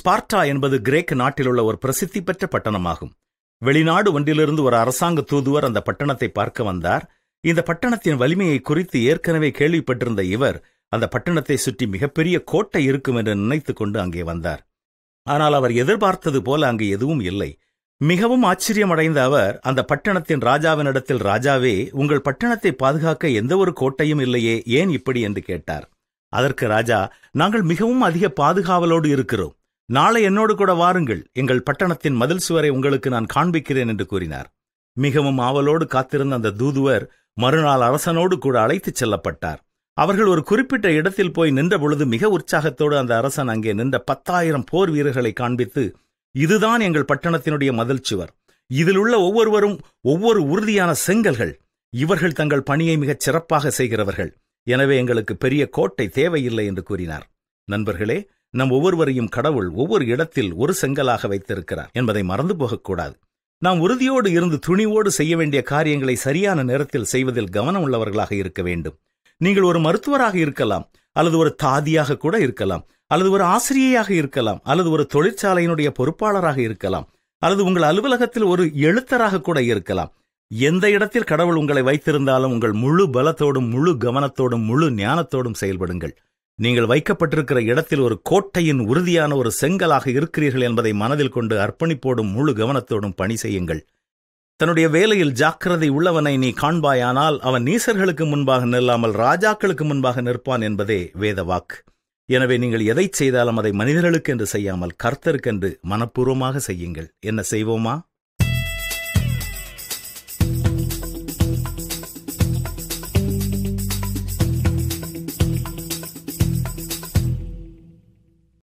Sparta என்பது கிரேக்க நாட்டிலுள்ள ஒரு பிரசித்தி பெற்ற பட்டணமாகும் வெளிநாடு ஒன்றிலிருந்து ஒரு அரசாங்க தூதுவர் அந்த பட்டணத்தை பார்க்க வந்தார் இந்த பட்டணத்தின் வலிமையை குறித்து ஏற்கனவே கேள்விப்பட்டிருந்த இவர் அந்த பட்டணத்தை சுற்றி மிகப்பெரிய கோட்டை இருக்கும் என்று நினைத்துக் கொண்டு அங்கே வந்தார் ஆனால் அவர் எதிர்பார்த்தது போல அங்கு எதுவும் இல்லை மிகவும் ஆச்சரியமடைந்த அவர் அந்த பட்டணத்தின் ராஜாவினிடத்தில் ராஜாவே உங்கள் பட்டணத்தை பாதுகாக்க எந்த ஒரு கோட்டையும் இல்லையே ஏன் இப்படி என்று கேட்டார் அதற்கு ராஜா நாங்கள் மிகவும் அதிக பாதுகாவலோடு இருக்கிறோம் நாளை என்னோடு கூட வாருங்கள் எங்கள் பட்டணத்தின் மதில் சுவரை உங்களுக்கு நான் காண்பிக்கிறேன் என்று கூறினார் மிகவும் ஆவலோடு காத்திருந்த அந்த தூதுவர் மறுநாள் அரசனோடு கூட அழைத்துச் செல்லப்பட்டார் அவர்கள் ஒரு குறிப்பிட்ட இடத்தில் போய் நின்றபொழுது மிக உற்சாகத்தோடு அந்த அரசன் அங்கே நின்ற பத்தாயிரம் போர் வீரர்களை காண்பித்து இதுதான் எங்கள் பட்டணத்தினுடைய மதில் சுவர் இதிலுள்ள ஒவ்வொருவரும் ஒவ்வொரு உறுதியான செங்கல்கள் இவர்கள் தங்கள் பணியை மிகச் சிறப்பாக செய்கிறவர்கள் எனவே எங்களுக்கு பெரிய கோட்டை தேவையில்லை என்று கூறினார் நண்பர்களே நம் ஒவ்வொருவரையும் கடவுள் ஒவ்வொரு இடத்தில் ஒரு செங்கலாக வைத்திருக்கிறார் என்பதை மறந்து போகக்கூடாது நாம் உறுதியோடு இருந்து துணிவோடு செய்ய வேண்டிய காரியங்களை சரியான நேரத்தில் செய்வதில் கவனம் உள்ளவர்களாக இருக்க வேண்டும் நீங்கள் ஒரு மருத்துவராக இருக்கலாம் அல்லது ஒரு தாதியாக கூட இருக்கலாம் அல்லது ஒரு ஆசிரியையாக இருக்கலாம் அல்லது ஒரு தொழிற்சாலையினுடைய பொறுப்பாளராக இருக்கலாம் அல்லது உங்கள் அலுவலகத்தில் ஒரு எழுத்தராக கூட இருக்கலாம் எந்த இடத்தில் கடவுள் உங்களை வைத்திருந்தாலும் உங்கள் முழு பலத்தோடும் முழு கவனத்தோடும் முழு ஞானத்தோடும் செயல்படுங்கள் நீங்கள் வைக்கப்பட்டிருக்கிற இடத்தில் ஒரு கோட்டையின் உறுதியான ஒரு செங்கலாக இருக்கிறீர்கள் என்பதை மனதில் கொண்டு அர்ப்பணிப்போடும் முழு கவனத்தோடும் பணி செய்யுங்கள் தன்னுடைய வேலையில் ஜாக்கிரதை உள்ளவனை நீ காண்பாயானால் அவன் நீசர்களுக்கு முன்பாக நில்லாமல் ராஜாக்களுக்கு முன்பாக நிற்பான் என்பதே வேத வாக்கு எனவே நீங்கள் எதை செய்தாலும் அதை மனிதர்களுக்கு என்று செய்யாமல் கர்த்தருக்கென்று மனப்பூர்வமாக செய்யுங்கள் என்ன செய்வோமா